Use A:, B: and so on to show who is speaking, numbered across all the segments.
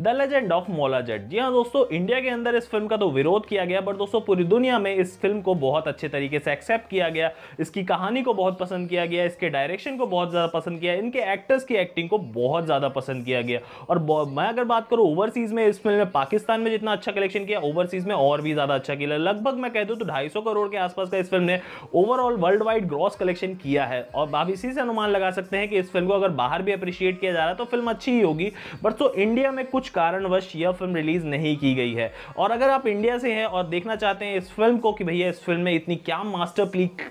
A: the legend of Maula Jatt जी हाँ दोस्तों इंडिया के अंदर इस फिल्म का तो विरोध किया गया बट दोस्तों पूरी दुनिया में इस फिल्म को बहुत अच्छे तरीके से एक्सेप्ट किया गया इसकी कहानी को बहुत पसंद किया गया इसके डायरेक्शन को बहुत ज़्यादा पसंद किया इनके एक्टर्स की एक्टिंग को बहुत ज़्यादा पसंद किया गया और मैं अगर बात करूँ ओवरसीज़ में इस फिल्म ने पाकिस्तान में जितना अच्छा कलेक्शन किया ओवरसीज़ में और भी ज़्यादा अच्छा किया लगभग मैं कह दूँ तो ढाई करोड़ के आसपास का इस फिल्म ने overall world wide gross collection किया है और आप इसी से अनुमान लगा सकते हैं कि इस फिल्म को अगर बाहर भी अप्रिशिएट किया जा रहा है तो फिल्म अच्छी ही होगी बट तो इंडिया में कुछ कुछ कारणवश यह फिल्म रिलीज़ नहीं की गई है और अगर आप इंडिया से हैं और देखना चाहते हैं इस फिल्म को कि भैया इस फिल्म में इतनी क्या मास्टर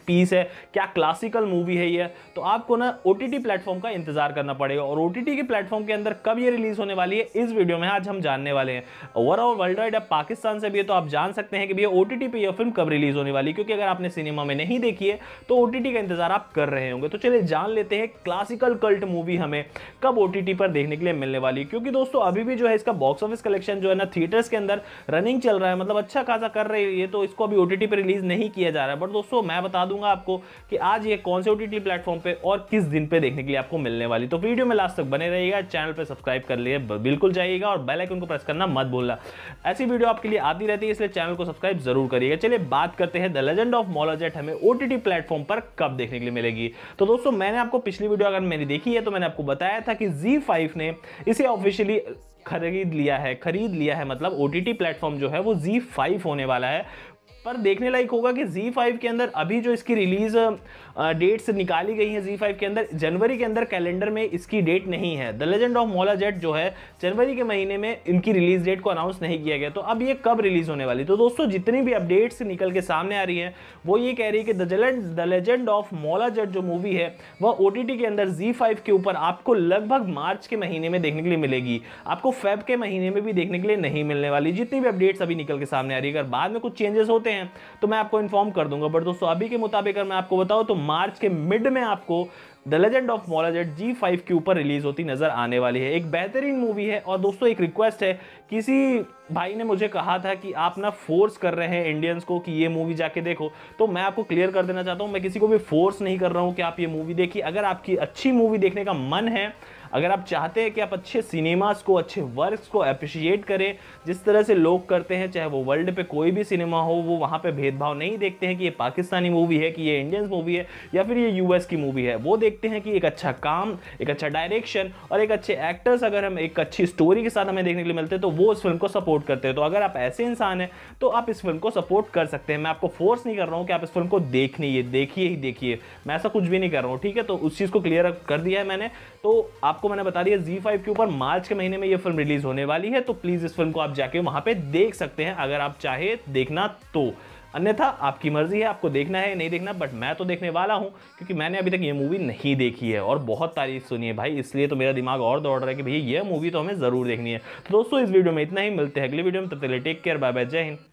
A: पीस है क्या क्लासिकल मूवी है यह तो आपको ना ओ टी प्लेटफॉर्म का इंतजार करना पड़ेगा और ओ टी के प्लेटफॉर्म के अंदर कब ये रिलीज़ होने वाली है इस वीडियो में आज हम जानने वाले हैं ओवरऑल वर्ल्ड वाइड आप पाकिस्तान से भी है तो आप जान सकते हैं कि भैया ओ टी पे यह फिल्म कब रिलीज़ होने वाली क्योंकि अगर आपने सिनेमा में नहीं देखी है तो ओ का इंतजार आप कर रहे होंगे तो चलिए जान लेते हैं क्लासिकल कल्ट मूवी हमें कब ओ पर देखने के लिए मिलने वाली क्योंकि दोस्तों अभी भी जो है इसका बॉक्स ऑफिस कलेक्शन जो है ना थिएटर्स के अंदर रनिंग चल रहा है मतलब अच्छा खासा कर रही है ये तो इसको अभी ओ पे रिलीज़ नहीं किया जा रहा है बट दोस्तों मैं बता दूंगा आपको कि आज ये कौन से ओ प्लेटफॉर्म पे और किस दिन पे देखने के लिए आपको मिलने वाली तो वीडियो में लास्ट तक बने रहिएगा चैनल पर सब्सक्राइब कर लिए बिल्कुल जाइएगा और बेलाइकन को प्रेस करना मत भूलना ऐसी वीडियो आपके लिए आती रहती है इसलिए चैनल को सब्सक्राइब जरूर करिएगा चलिए बात करते हैं द लेजेंड ऑफ मॉलोजेट हमें ओ प्लेटफॉर्म पर कब देखने के लिए मिलेगी तो दोस्तों मैंने आपको पिछली वीडियो अगर मैंने देखी है तो मैंने आपको बताया था कि जी ने इसे ऑफिशियली खरीद लिया है खरीद लिया है मतलब ओ टी प्लेटफॉर्म जो है वो जी फाइव होने वाला है पर देखने लायक होगा कि Z5 के अंदर अभी जो इसकी रिलीज डेट्स निकाली गई हैं Z5 के अंदर जनवरी के अंदर कैलेंडर में इसकी डेट नहीं है the legend of Maula Jatt जो है जनवरी के महीने में इनकी रिलीज डेट को अनाउंस नहीं किया गया तो अब ये कब रिलीज होने वाली तो दोस्तों जितनी भी अपडेट्स निकल के सामने आ रही है वो ये कह रही है कि the legend of Maula Jatt जो मूवी है वह ओ के अंदर जी के ऊपर आपको लगभग मार्च के महीने में देखने के लिए मिलेगी आपको फेब के महीने में भी देखने के लिए नहीं मिलने वाली जितनी भी अपडेट्स अभी निकल के सामने आ रही है अगर बाद में कुछ चेंजेस होते हैं तो मैं आपको इन्फॉर्म कर दूंगा बट दोस्तों अभी के मुताबिक अगर मैं आपको बताऊँ तो मार्च के मिड में आपको the legend of Maula Jatt Zee five के ऊपर रिलीज़ होती नज़र आने वाली है एक बेहतरीन मूवी है और दोस्तों एक रिक्वेस्ट है किसी भाई ने मुझे कहा था कि आप ना फोर्स कर रहे हैं इंडियंस को कि ये मूवी जाके देखो तो मैं आपको क्लियर कर देना चाहता हूँ मैं किसी को भी फोर्स नहीं कर रहा हूँ कि आप ये मूवी देखिए अगर आपकी अच्छी मूवी देखने का मन है अगर आप चाहते हैं कि आप अच्छे सिनेमास को अच्छे वर्क्स को अप्रिशिएट करें जिस तरह से लोग करते हैं चाहे वो वर्ल्ड पे कोई भी सिनेमा हो वो वहाँ पे भेदभाव नहीं देखते हैं कि ये पाकिस्तानी मूवी है कि ये इंडियंस मूवी है या फिर ये यूएस की मूवी है वो देख देखते हैं कि एक अच्छा काम एक अच्छा डायरेक्शन और एक अच्छे एक्टर्स अगर हम एक अच्छी स्टोरी के साथ हमें देखने के लिए मिलते हैं तो वो इस फिल्म को सपोर्ट करते हैं तो अगर आप ऐसे इंसान हैं तो आप इस फिल्म को सपोर्ट कर सकते हैं मैं आपको फोर्स नहीं कर रहा हूँ कि आप इस फिल्म को देखनी ये देखिए ही देखिए मैं ऐसा कुछ भी नहीं कर रहा हूँ ठीक है तो उस चीज़ को क्लियर कर दिया है मैंने तो आपको मैंने बता दिया जी फाइव के ऊपर मार्च के महीने में ये फिल्म रिलीज होने वाली है तो प्लीज़ इस फिल्म को आप जाके वहाँ पर देख सकते हैं अगर आप चाहे देखना तो अन्यथा आपकी मर्जी है आपको देखना है नहीं देखना बट मैं तो देखने वाला हूँ क्योंकि मैंने अभी तक ये मूवी नहीं देखी है और बहुत तारीफ सुनी है भाई इसलिए तो मेरा दिमाग और दौड़ रहा है कि भैया ये मूवी तो हमें ज़रूर देखनी है तो दोस्तों इस वीडियो में इतना ही मिलते हैं अगले वीडियो में तब तक टेक केयर बाय बाय जय हिंद